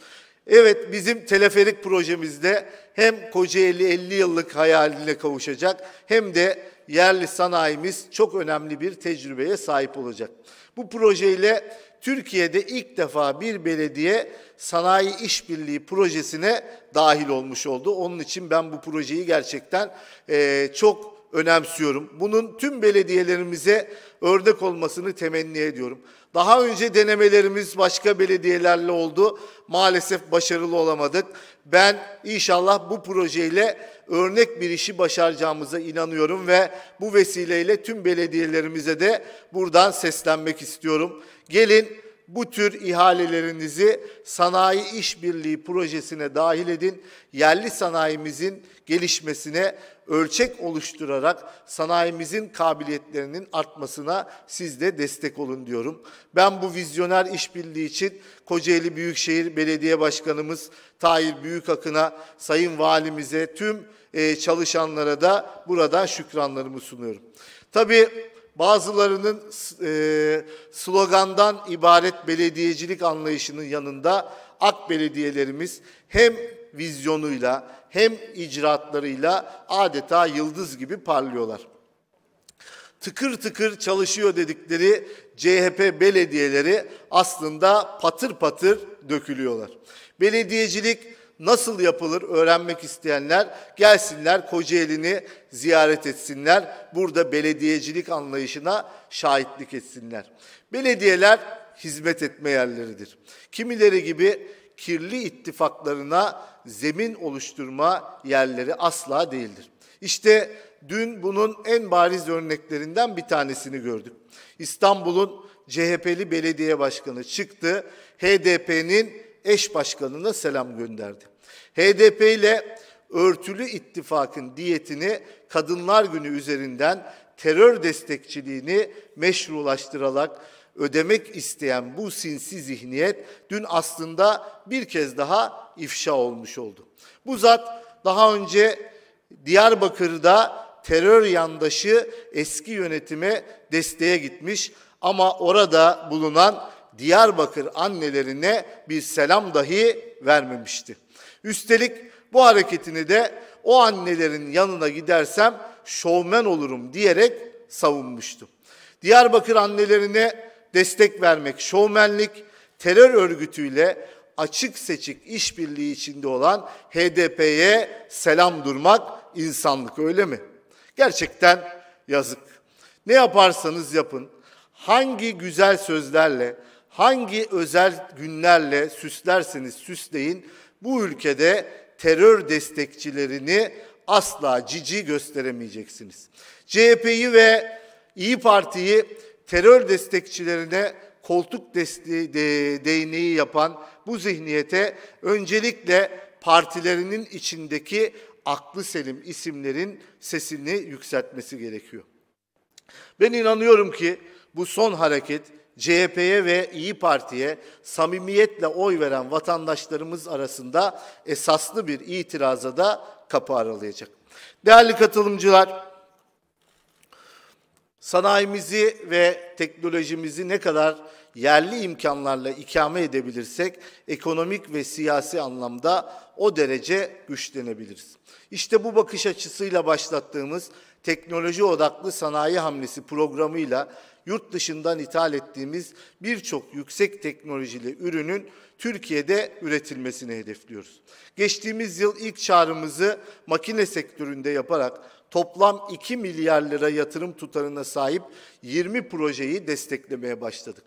[SPEAKER 4] Evet bizim teleferik projemizde hem Kocaeli 50 yıllık hayaline kavuşacak hem de yerli sanayimiz çok önemli bir tecrübeye sahip olacak. Bu projeyle Türkiye'de ilk defa bir belediye sanayi işbirliği projesine dahil olmuş oldu. Onun için ben bu projeyi gerçekten e, çok önemsiyorum. Bunun tüm belediyelerimize örnek olmasını temenni ediyorum. Daha önce denemelerimiz başka belediyelerle oldu. Maalesef başarılı olamadık. Ben inşallah bu projeyle örnek bir işi başaracağımıza inanıyorum ve bu vesileyle tüm belediyelerimize de buradan seslenmek istiyorum. Gelin bu tür ihalelerinizi sanayi işbirliği projesine dahil edin. Yerli sanayimizin gelişmesine ölçek oluşturarak sanayimizin kabiliyetlerinin artmasına siz de destek olun diyorum. Ben bu vizyoner işbirliği için Kocaeli Büyükşehir Belediye Başkanımız Tahir Büyükakın'a, Sayın Valimize, tüm e, çalışanlara da buradan şükranlarımı sunuyorum. Tabii Bazılarının e, slogandan ibaret belediyecilik anlayışının yanında AK belediyelerimiz hem vizyonuyla hem icraatlarıyla adeta yıldız gibi parlıyorlar. Tıkır tıkır çalışıyor dedikleri CHP belediyeleri aslında patır patır dökülüyorlar. Belediyecilik nasıl yapılır öğrenmek isteyenler gelsinler Kocaeli'ni ziyaret etsinler. Burada belediyecilik anlayışına şahitlik etsinler. Belediyeler hizmet etme yerleridir. Kimileri gibi kirli ittifaklarına zemin oluşturma yerleri asla değildir. İşte dün bunun en bariz örneklerinden bir tanesini gördük. İstanbul'un CHP'li belediye başkanı çıktı. HDP'nin eş başkanına selam gönderdi. HDP ile örtülü ittifakın diyetini kadınlar günü üzerinden terör destekçiliğini meşrulaştırarak ödemek isteyen bu sinsi zihniyet dün aslında bir kez daha ifşa olmuş oldu. Bu zat daha önce Diyarbakır'da terör yandaşı eski yönetime desteğe gitmiş ama orada bulunan Diyarbakır annelerine bir selam dahi vermemişti. Üstelik bu hareketini de o annelerin yanına gidersem şovmen olurum diyerek savunmuştu. Diyarbakır annelerine destek vermek, şovmenlik terör örgütüyle açık seçik işbirliği içinde olan HDP'ye selam durmak insanlık öyle mi? Gerçekten yazık. Ne yaparsanız yapın, hangi güzel sözlerle, hangi özel günlerle süslerseniz süsleyin bu ülkede terör destekçilerini asla cici gösteremeyeceksiniz. CHP'yi ve İyi Parti'yi terör destekçilerine koltuk desteği de, değneği yapan bu zihniyete öncelikle partilerinin içindeki aklı selim isimlerin sesini yükseltmesi gerekiyor. Ben inanıyorum ki bu son hareket CHP'ye ve İyi Parti'ye samimiyetle oy veren vatandaşlarımız arasında esaslı bir itiraza da kapı aralayacak. Değerli katılımcılar, sanayimizi ve teknolojimizi ne kadar yerli imkanlarla ikame edebilirsek ekonomik ve siyasi anlamda o derece güçlenebiliriz. İşte bu bakış açısıyla başlattığımız teknoloji odaklı sanayi hamlesi programıyla yurt dışından ithal ettiğimiz birçok yüksek teknolojili ürünün Türkiye'de üretilmesini hedefliyoruz. Geçtiğimiz yıl ilk çağrımızı makine sektöründe yaparak toplam 2 milyar lira yatırım tutarına sahip 20 projeyi desteklemeye başladık.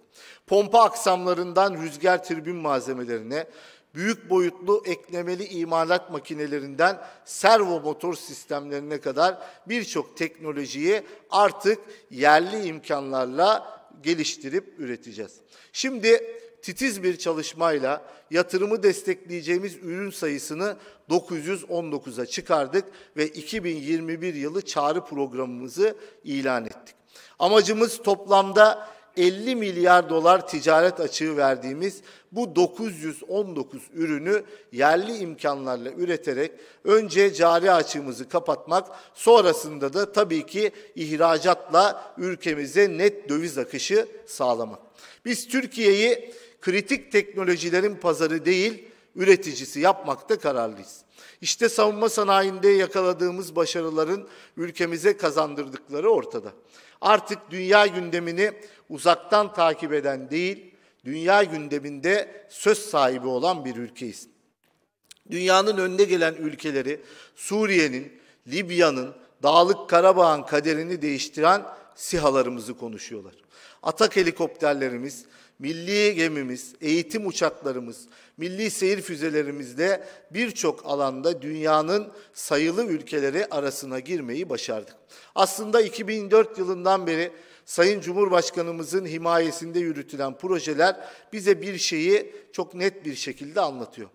[SPEAKER 4] Pompa aksamlarından rüzgar türbin malzemelerine, büyük boyutlu eklemeli imalat makinelerinden servo motor sistemlerine kadar birçok teknolojiyi artık yerli imkanlarla geliştirip üreteceğiz. Şimdi titiz bir çalışmayla yatırımı destekleyeceğimiz ürün sayısını 919'a çıkardık ve 2021 yılı çağrı programımızı ilan ettik. Amacımız toplamda 50 milyar dolar ticaret açığı verdiğimiz bu 919 ürünü yerli imkanlarla üreterek önce cari açığımızı kapatmak, sonrasında da tabii ki ihracatla ülkemize net döviz akışı sağlamak. Biz Türkiye'yi kritik teknolojilerin pazarı değil, üreticisi yapmakta kararlıyız. İşte savunma sanayinde yakaladığımız başarıların ülkemize kazandırdıkları ortada. Artık dünya gündemini uzaktan takip eden değil, dünya gündeminde söz sahibi olan bir ülkeyiz. Dünyanın önde gelen ülkeleri Suriye'nin, Libya'nın, Dağlık Karabağ'ın kaderini değiştiren sihalarımızı konuşuyorlar. Atak helikopterlerimiz, milli gemimiz, eğitim uçaklarımız, milli seyir füzelerimizle birçok alanda dünyanın sayılı ülkeleri arasına girmeyi başardık. Aslında 2004 yılından beri Sayın Cumhurbaşkanımızın himayesinde yürütülen projeler bize bir şeyi çok net bir şekilde anlatıyor.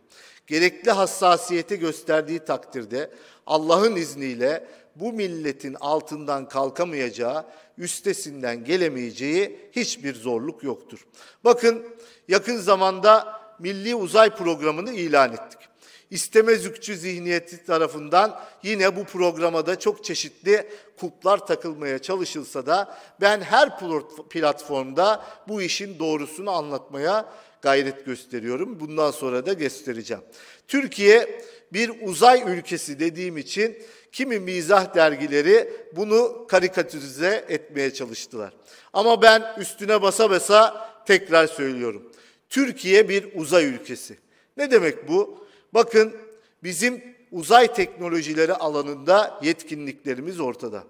[SPEAKER 4] Gerekli hassasiyeti gösterdiği takdirde Allah'ın izniyle bu milletin altından kalkamayacağı, üstesinden gelemeyeceği hiçbir zorluk yoktur. Bakın yakın zamanda Milli Uzay Programı'nı ilan ettik istemezükçü zihniyeti tarafından yine bu programada çok çeşitli kulplar takılmaya çalışılsa da ben her platformda bu işin doğrusunu anlatmaya gayret gösteriyorum. Bundan sonra da göstereceğim. Türkiye bir uzay ülkesi dediğim için kimi mizah dergileri bunu karikatürize etmeye çalıştılar. Ama ben üstüne basa basa tekrar söylüyorum. Türkiye bir uzay ülkesi. Ne demek bu? Bakın bizim uzay teknolojileri alanında yetkinliklerimiz ortada.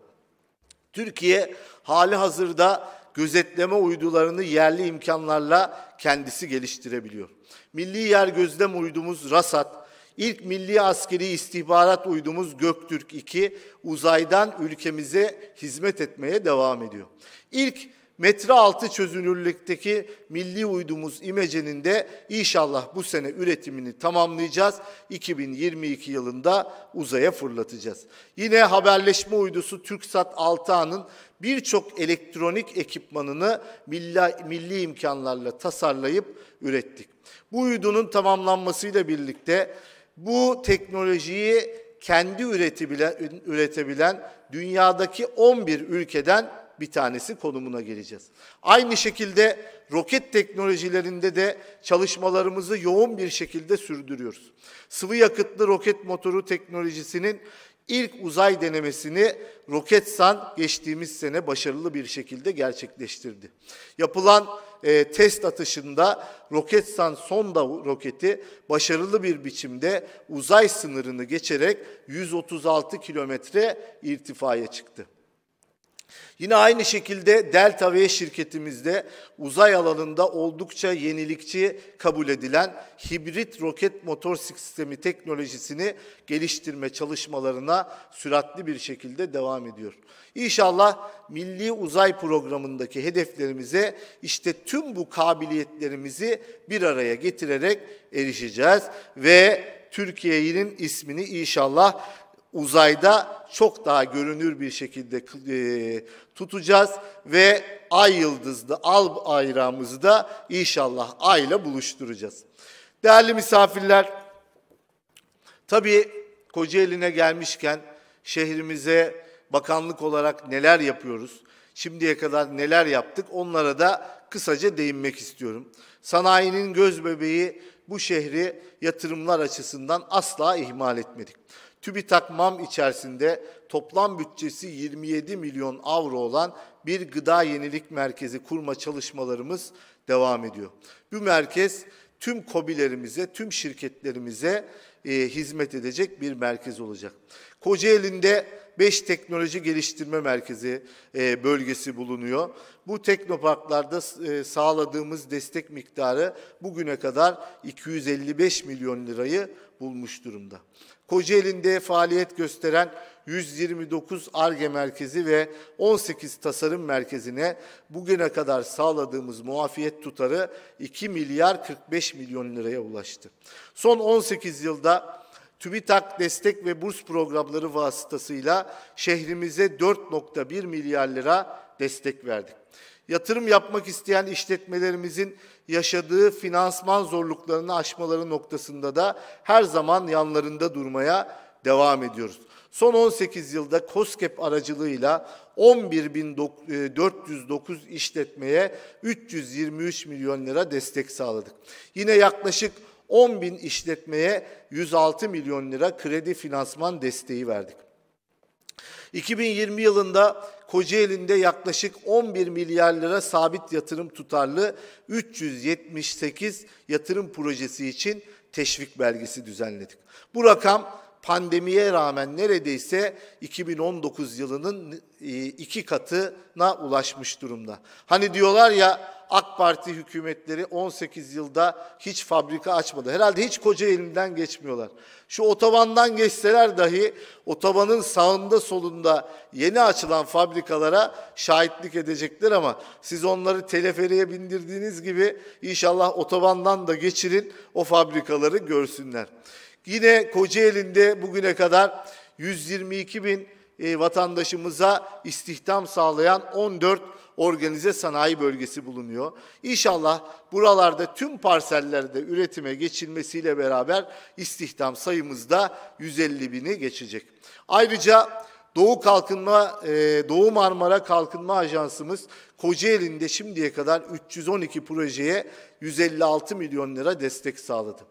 [SPEAKER 4] Türkiye hali hazırda gözetleme uydularını yerli imkanlarla kendisi geliştirebiliyor. Milli yer gözlem uydumuz RASAT, ilk milli askeri istihbarat uydumuz Göktürk 2 uzaydan ülkemize hizmet etmeye devam ediyor. İlk metre altı çözünürlükteki milli uydumuz İmece'nin de inşallah bu sene üretimini tamamlayacağız. 2022 yılında uzaya fırlatacağız. Yine haberleşme uydusu TürkSat 6A'nın birçok elektronik ekipmanını milli, milli imkanlarla tasarlayıp ürettik. Bu uydunun tamamlanmasıyla birlikte bu teknolojiyi kendi üretebilen, üretebilen dünyadaki 11 ülkeden bir tanesi konumuna geleceğiz. Aynı şekilde roket teknolojilerinde de çalışmalarımızı yoğun bir şekilde sürdürüyoruz. Sıvı yakıtlı roket motoru teknolojisinin ilk uzay denemesini Roketsan geçtiğimiz sene başarılı bir şekilde gerçekleştirdi. Yapılan e, test atışında Roketsan sonda roketi başarılı bir biçimde uzay sınırını geçerek 136 kilometre irtifaya çıktı. Yine aynı şekilde Delta V şirketimizde uzay alanında oldukça yenilikçi kabul edilen hibrit roket motor sistemi teknolojisini geliştirme çalışmalarına süratli bir şekilde devam ediyor. İnşallah milli uzay programındaki hedeflerimize işte tüm bu kabiliyetlerimizi bir araya getirerek erişeceğiz ve Türkiye'nin ismini inşallah uzayda çok daha görünür bir şekilde e, tutacağız ve ay yıldızlı al bayrağımızı da inşallah ayla buluşturacağız. Değerli misafirler, tabii Kocaeli'ne gelmişken şehrimize bakanlık olarak neler yapıyoruz? Şimdiye kadar neler yaptık? Onlara da kısaca değinmek istiyorum. Sanayinin göz bebeği bu şehri yatırımlar açısından asla ihmal etmedik. TÜBİTAK MAM içerisinde toplam bütçesi 27 milyon avro olan bir gıda yenilik merkezi kurma çalışmalarımız devam ediyor. Bu merkez tüm kobilerimize, tüm şirketlerimize e, hizmet edecek bir merkez olacak. Kocaeli'nde 5 teknoloji geliştirme merkezi e, bölgesi bulunuyor. Bu teknoparklarda e, sağladığımız destek miktarı bugüne kadar 255 milyon lirayı bulmuş durumda. Kocaeli'nde faaliyet gösteren 129 ARGE merkezi ve 18 tasarım merkezine bugüne kadar sağladığımız muafiyet tutarı 2 milyar 45 milyon liraya ulaştı. Son 18 yılda TÜBİTAK destek ve burs programları vasıtasıyla şehrimize 4.1 milyar lira destek verdik yatırım yapmak isteyen işletmelerimizin yaşadığı finansman zorluklarını aşmaları noktasında da her zaman yanlarında durmaya devam ediyoruz. Son 18 yılda COSGAP aracılığıyla 11.409 e, işletmeye 323 milyon lira destek sağladık. Yine yaklaşık 10 bin işletmeye 106 milyon lira kredi finansman desteği verdik. 2020 yılında Kocaeli'nde yaklaşık 11 milyar lira sabit yatırım tutarlı 378 yatırım projesi için teşvik belgesi düzenledik. Bu rakam pandemiye rağmen neredeyse 2019 yılının e, iki katına ulaşmış durumda. Hani diyorlar ya AK Parti hükümetleri 18 yılda hiç fabrika açmadı. Herhalde hiç koca elinden geçmiyorlar. Şu otobandan geçseler dahi otobanın sağında solunda yeni açılan fabrikalara şahitlik edecekler ama siz onları teleferiye bindirdiğiniz gibi inşallah otobandan da geçirin o fabrikaları görsünler. Yine Kocaeli'nde bugüne kadar 122 bin e, vatandaşımıza istihdam sağlayan 14 organize sanayi bölgesi bulunuyor. İnşallah buralarda tüm parsellerde üretime geçilmesiyle beraber istihdam sayımız da 150 bini geçecek. Ayrıca Doğu Kalkınma e, Doğu Marmara Kalkınma Ajansımız Kocaeli'nde şimdiye kadar 312 projeye 156 milyon lira destek sağladı.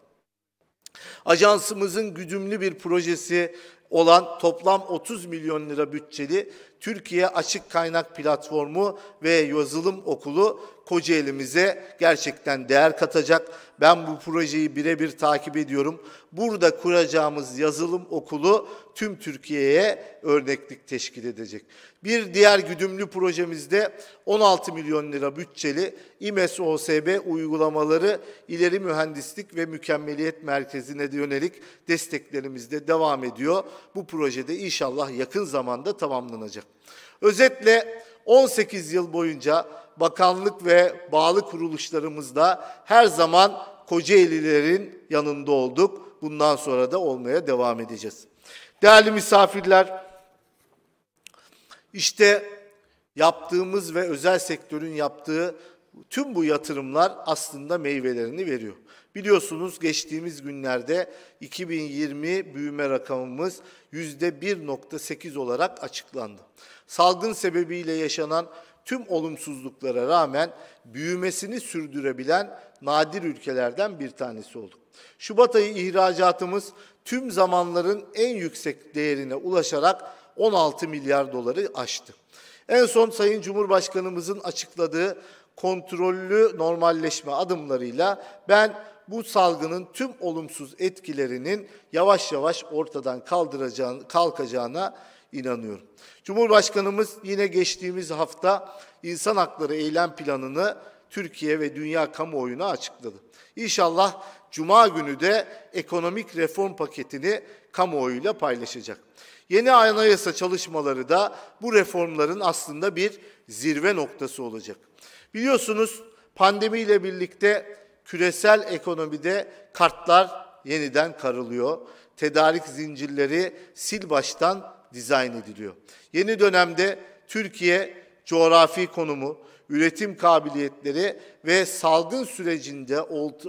[SPEAKER 4] Ajansımızın güdümlü bir projesi olan toplam 30 milyon lira bütçeli Türkiye Açık Kaynak Platformu ve Yazılım Okulu Kocaeli'mize gerçekten değer katacak ben bu projeyi birebir takip ediyorum. Burada kuracağımız yazılım okulu tüm Türkiye'ye örneklik teşkil edecek. Bir diğer güdümlü projemizde 16 milyon lira bütçeli İMES OSB uygulamaları ileri mühendislik ve mükemmeliyet merkezine de yönelik desteklerimiz de devam ediyor. Bu projede inşallah yakın zamanda tamamlanacak. Özetle 18 yıl boyunca bakanlık ve bağlı kuruluşlarımızda her zaman Kocaelilerin yanında olduk. Bundan sonra da olmaya devam edeceğiz. Değerli misafirler, işte yaptığımız ve özel sektörün yaptığı tüm bu yatırımlar aslında meyvelerini veriyor. Biliyorsunuz geçtiğimiz günlerde 2020 büyüme rakamımız %1.8 olarak açıklandı. Salgın sebebiyle yaşanan tüm olumsuzluklara rağmen büyümesini sürdürebilen nadir ülkelerden bir tanesi olduk. Şubat ayı ihracatımız tüm zamanların en yüksek değerine ulaşarak 16 milyar doları aştı. En son Sayın Cumhurbaşkanımızın açıkladığı kontrollü normalleşme adımlarıyla ben bu salgının tüm olumsuz etkilerinin yavaş yavaş ortadan kaldıracağını, kalkacağına inanıyorum. Cumhurbaşkanımız yine geçtiğimiz hafta insan hakları eylem planını Türkiye ve dünya kamuoyuna açıkladı. İnşallah Cuma günü de ekonomik reform paketini kamuoyuyla paylaşacak. Yeni anayasa çalışmaları da bu reformların aslında bir zirve noktası olacak. Biliyorsunuz pandemiyle birlikte küresel ekonomide kartlar yeniden karılıyor. Tedarik zincirleri sil baştan dizayn ediliyor. Yeni dönemde Türkiye coğrafi konumu, üretim kabiliyetleri ve salgın sürecinde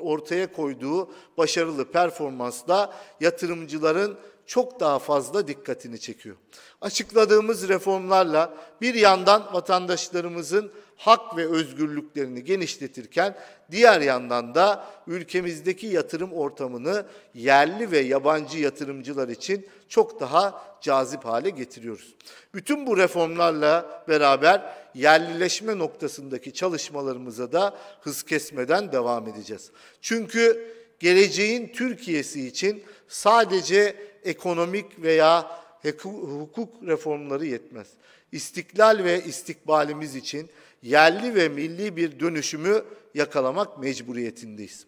[SPEAKER 4] ortaya koyduğu başarılı performansla yatırımcıların çok daha fazla dikkatini çekiyor. Açıkladığımız reformlarla bir yandan vatandaşlarımızın hak ve özgürlüklerini genişletirken diğer yandan da ülkemizdeki yatırım ortamını yerli ve yabancı yatırımcılar için çok daha cazip hale getiriyoruz. Bütün bu reformlarla beraber yerlileşme noktasındaki çalışmalarımıza da hız kesmeden devam edeceğiz. Çünkü geleceğin Türkiye'si için sadece ekonomik veya hukuk reformları yetmez. İstiklal ve istikbalimiz için yerli ve milli bir dönüşümü yakalamak mecburiyetindeyiz.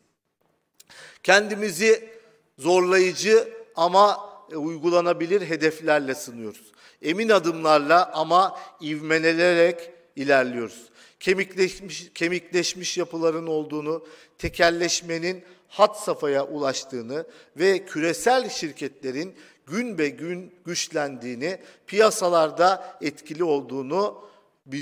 [SPEAKER 4] Kendimizi zorlayıcı ama e, uygulanabilir hedeflerle sınıyoruz. Emin adımlarla ama ivmelenerek ilerliyoruz. Kemikleşmiş, kemikleşmiş yapıların olduğunu, tekelleşmenin Hat safhaya ulaştığını ve küresel şirketlerin gün be gün güçlendiğini, piyasalarda etkili olduğunu e,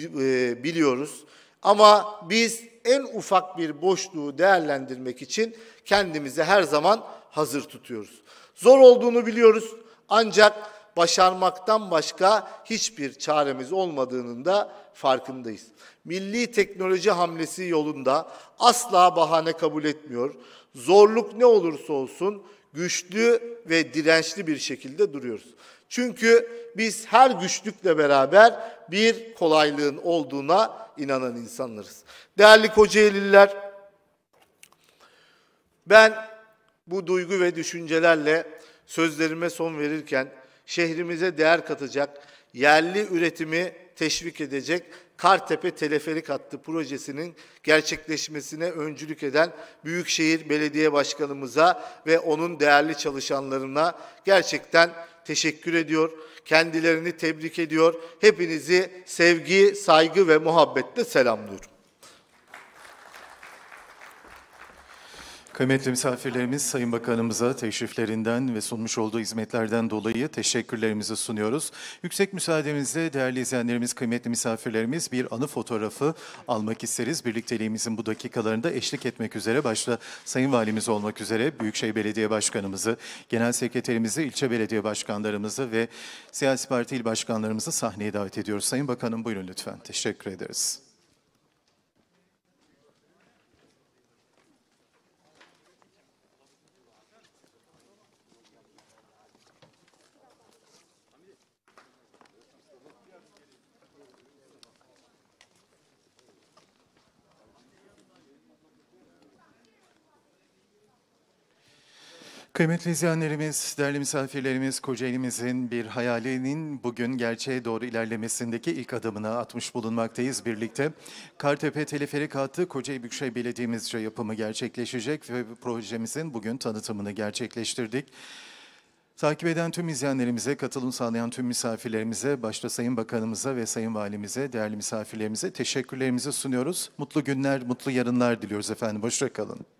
[SPEAKER 4] biliyoruz. Ama biz en ufak bir boşluğu değerlendirmek için kendimizi her zaman hazır tutuyoruz. Zor olduğunu biliyoruz ancak başarmaktan başka hiçbir çaremiz olmadığının da farkındayız. Milli teknoloji hamlesi yolunda asla bahane kabul etmiyor zorluk ne olursa olsun güçlü ve dirençli bir şekilde duruyoruz. Çünkü biz her güçlükle beraber bir kolaylığın olduğuna inanan insanlarız. Değerli Kocaeli'liler, ben bu duygu ve düşüncelerle sözlerime son verirken şehrimize değer katacak, yerli üretimi teşvik edecek Kartepe Teleferik Hattı projesinin gerçekleşmesine öncülük eden Büyükşehir Belediye Başkanımıza ve onun değerli çalışanlarına gerçekten teşekkür ediyor. Kendilerini tebrik ediyor. Hepinizi sevgi, saygı ve muhabbetle selamlıyorum.
[SPEAKER 1] Kıymetli misafirlerimiz, Sayın Bakanımıza teşriflerinden ve sunmuş olduğu hizmetlerden dolayı teşekkürlerimizi sunuyoruz. Yüksek müsaadenizle değerli izleyenlerimiz, kıymetli misafirlerimiz bir anı fotoğrafı almak isteriz. Birlikteliğimizin bu dakikalarında eşlik etmek üzere başta Sayın Valimiz olmak üzere Büyükşehir Belediye Başkanımızı, Genel Sekreterimizi, ilçe belediye başkanlarımızı ve siyasi parti il başkanlarımızı sahneye davet ediyoruz. Sayın Bakanım buyurun lütfen. Teşekkür ederiz. Kıymetli izleyenlerimiz, değerli misafirlerimiz, Kocaeli'mizin bir hayalinin bugün gerçeğe doğru ilerlemesindeki ilk adımını atmış bulunmaktayız birlikte. Kartepe Teleferik Hattı Kocaeli Büyükşehir Belediye'mizce yapımı gerçekleşecek ve projemizin bugün tanıtımını gerçekleştirdik. Takip eden tüm izleyenlerimize, katılım sağlayan tüm misafirlerimize, başta Sayın Bakanımıza ve Sayın Valimize, değerli misafirlerimize teşekkürlerimizi sunuyoruz. Mutlu günler, mutlu yarınlar diliyoruz efendim. Hoşçakalın.